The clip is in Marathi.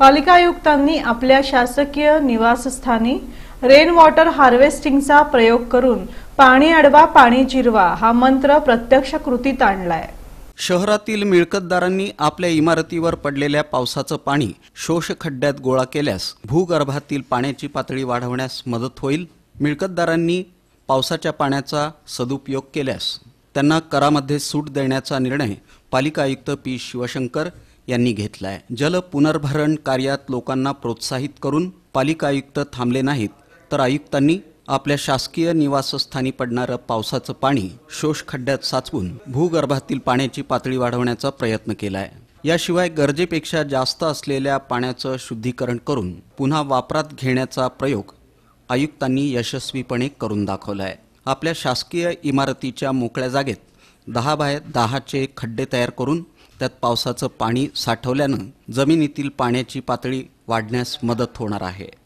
पालिका आयुक्तांनी आपल्या शासकीय निवासस्थानी रेन वॉटर हार्वेस्टिंगचा प्रयोग करून पाणी अडवा पाणी जिरवा हा मंत्र प्रत्यक्ष कृतीत आणलाय शहरातील मिळकतदारांनी आपल्या इमारतीवर पडलेल्या पावसाचं पाणी शोष खड्ड्यात गोळा केल्यास भूगर्भातील पाण्याची पातळी वाढवण्यास मदत होईल मिळकतदारांनी पावसाच्या पाण्याचा सदुपयोग केल्यास त्यांना करामध्ये सूट देण्याचा निर्णय पालिका आयुक्त पी शिवशंकर यांनी घेतला आहे जल पुनर्भरण कार्यात लोकांना प्रोत्साहित करून पालिका आयुक्त थांबले नाहीत तर आयुक्तांनी आपल्या शासकीय निवासस्थानी पडणारं पावसाचं पाणी शोष खड्ड्यात साचवून भूगर्भातील पाण्याची पातळी वाढवण्याचा प्रयत्न केला आहे याशिवाय गरजेपेक्षा जास्त असलेल्या पाण्याचं शुद्धीकरण करून पुन्हा वापरात घेण्याचा प्रयोग आयुक्तांनी यशस्वीपणे करून दाखवलाय आपल्या शासकीय इमारतीच्या मोकळ्या जागेत दहा बाय दहाचे खड्डे तयार करून त्यात पावसाचं पाणी साठवल्यानं जमिनीतील पाण्याची पातळी वाढण्यास मदत होणार आहे